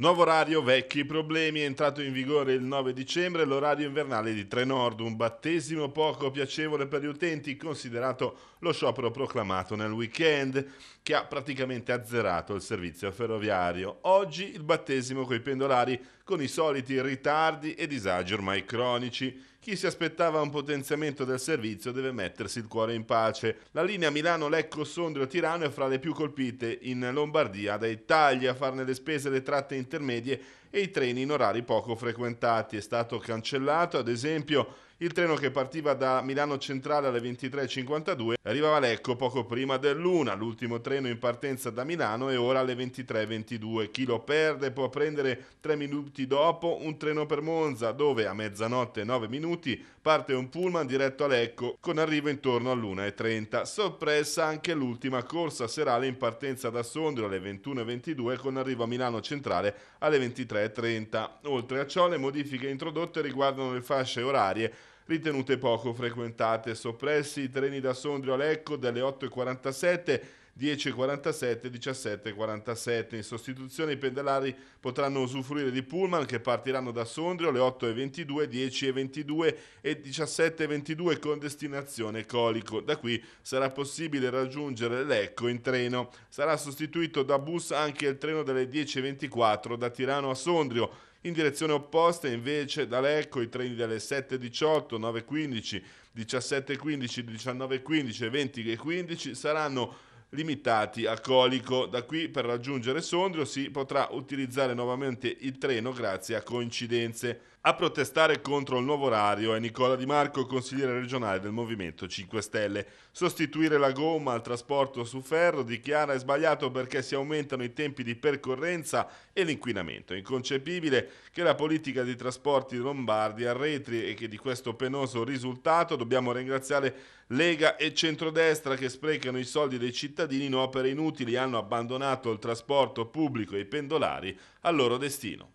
Nuovo orario, vecchi problemi, è entrato in vigore il 9 dicembre l'orario invernale di Trenord, un battesimo poco piacevole per gli utenti, considerato lo sciopero proclamato nel weekend, che ha praticamente azzerato il servizio ferroviario. Oggi il battesimo con i pendolari con i soliti ritardi e disagi ormai cronici. Chi si aspettava un potenziamento del servizio deve mettersi il cuore in pace. La linea Milano-Lecco-Sondrio-Tirano è fra le più colpite in Lombardia dai tagli a farne le spese le tratte intermedie e i treni in orari poco frequentati. È stato cancellato, ad esempio, il treno che partiva da Milano Centrale alle 23.52 arrivava a Lecco poco prima dell'una, l'ultimo treno in partenza da Milano è ora alle 23.22. Chi lo perde può prendere tre minuti dopo un treno per Monza, dove a mezzanotte e 9 minuti parte un pullman diretto a Lecco con arrivo intorno all'1.30. Soppressa anche l'ultima corsa serale in partenza da Sondrio alle 21.22 con arrivo a Milano Centrale alle 23.30. Oltre a ciò le modifiche introdotte riguardano le fasce orarie ritenute poco frequentate. Soppressi i treni da Sondrio a Lecco dalle 8.47 10.47, 17.47. In sostituzione i pendolari potranno usufruire di pullman che partiranno da Sondrio alle 8.22, 10.22 e 17.22 con destinazione Colico. Da qui sarà possibile raggiungere Lecco in treno. Sarà sostituito da bus anche il treno delle 10.24 da Tirano a Sondrio in direzione opposta invece da Lecco i treni delle 7.18, 9.15, 17.15, 19.15, 20.15 saranno limitati a colico. Da qui per raggiungere Sondrio si potrà utilizzare nuovamente il treno grazie a coincidenze. A protestare contro il nuovo orario è Nicola Di Marco, consigliere regionale del Movimento 5 Stelle. Sostituire la gomma al trasporto su ferro dichiara è sbagliato perché si aumentano i tempi di percorrenza e l'inquinamento. È inconcepibile che la politica dei trasporti lombardi arretri e che di questo penoso risultato dobbiamo ringraziare Lega e Centrodestra che sprecano i soldi dei cittadini in opere inutili, e hanno abbandonato il trasporto pubblico e i pendolari al loro destino.